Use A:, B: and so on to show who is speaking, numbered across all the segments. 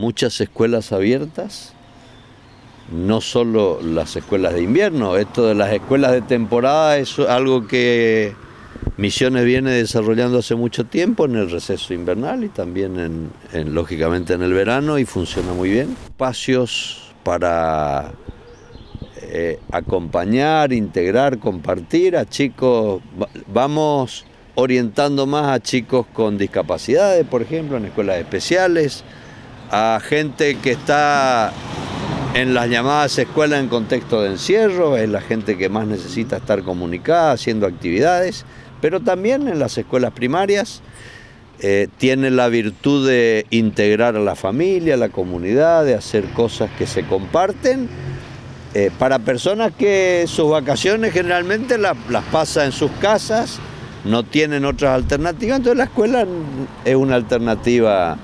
A: muchas escuelas abiertas, no solo las escuelas de invierno, esto de las escuelas de temporada es algo que Misiones viene desarrollando hace mucho tiempo en el receso invernal y también en, lógicamente en el verano y funciona muy bien. Espacios para eh, acompañar, integrar, compartir a chicos. Vamos orientando más a chicos con discapacidades, por ejemplo, en escuelas especiales a gente que está en las llamadas escuelas en contexto de encierro, es la gente que más necesita estar comunicada, haciendo actividades, pero también en las escuelas primarias. Eh, tiene la virtud de integrar a la familia, a la comunidad, de hacer cosas que se comparten. Eh, para personas que sus vacaciones generalmente las pasa en sus casas, no tienen otras alternativas, entonces la escuela es una alternativa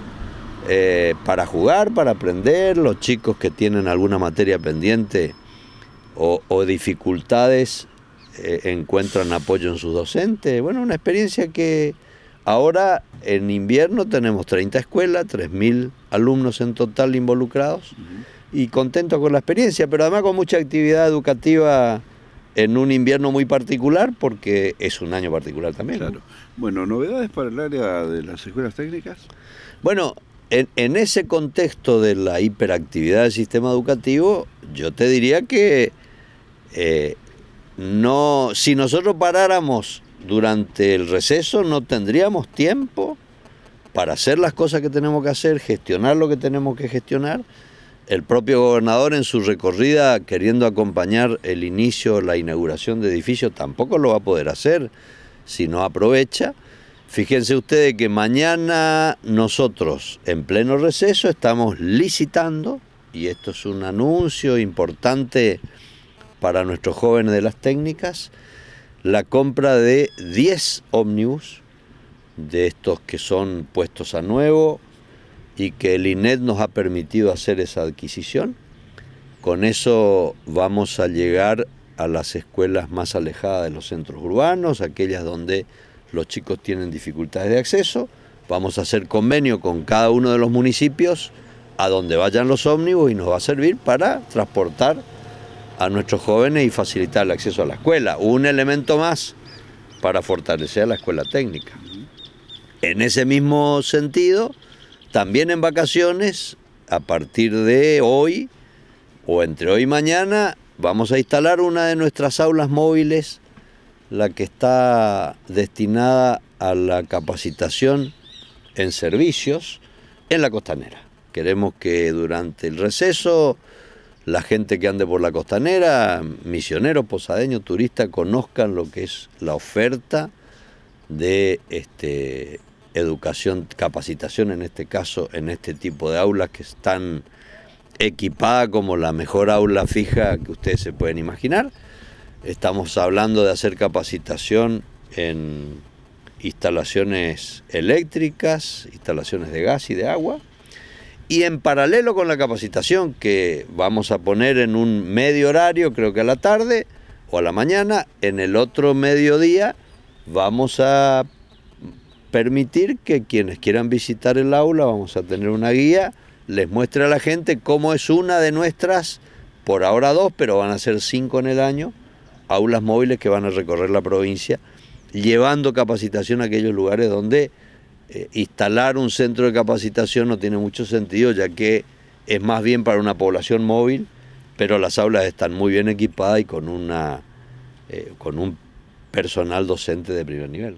A: eh, para jugar, para aprender, los chicos que tienen alguna materia pendiente o, dificultades eh, encuentran apoyo en sus docentes. Bueno, una experiencia que ahora en invierno tenemos 30 escuelas, 3.000 alumnos en total involucrados y contentos con la experiencia, pero además con mucha actividad educativa en un invierno muy particular porque es un año particular también. Claro. Bueno, novedades para el área de las escuelas técnicas. Bueno, en, ese contexto de la hiperactividad del sistema educativo, yo te diría que eh, no, si nosotros paráramos durante el receso, no tendríamos tiempo para hacer las cosas que tenemos que hacer, gestionar lo que tenemos que gestionar. El propio gobernador en su recorrida queriendo acompañar el inicio, la inauguración de edificios, tampoco lo va a poder hacer si no aprovecha Fíjense ustedes que mañana nosotros en pleno receso estamos licitando, y esto es un anuncio importante para nuestros jóvenes de las técnicas, la compra de 10 ómnibus, de estos que son puestos a nuevo y que el INED nos ha permitido hacer esa adquisición. Con eso vamos a llegar a las escuelas más alejadas de los centros urbanos, aquellas donde los chicos tienen dificultades de acceso, vamos a hacer convenio con cada uno de los municipios a donde vayan los ómnibus y nos va a servir para transportar a nuestros jóvenes y facilitar el acceso a la escuela. Un elemento más para fortalecer a la escuela técnica. En ese mismo sentido, también en vacaciones, a partir de hoy o entre hoy y mañana, vamos a instalar una de nuestras aulas móviles la que está destinada a la capacitación en servicios en la costanera. Queremos que durante el receso la gente que ande por la costanera, misioneros, posadeños, turistas, conozcan lo que es la oferta de este, educación, capacitación en este caso, en este tipo de aulas que están equipadas como la mejor aula fija que ustedes se pueden imaginar. Estamos hablando de hacer capacitación en instalaciones eléctricas, instalaciones de gas y de agua. Y en paralelo con la capacitación que vamos a poner en un medio horario, creo que a la tarde o a la mañana, en el otro mediodía vamos a permitir que quienes quieran visitar el aula, vamos a tener una guía, les muestre a la gente cómo es una de nuestras, por ahora dos, pero van a ser cinco en el año, aulas móviles que van a recorrer la provincia, llevando capacitación a aquellos lugares donde eh, instalar un centro de capacitación no tiene mucho sentido, ya que es más bien para una población móvil, pero las aulas están muy bien equipadas y con, una, eh, con un personal docente de primer nivel.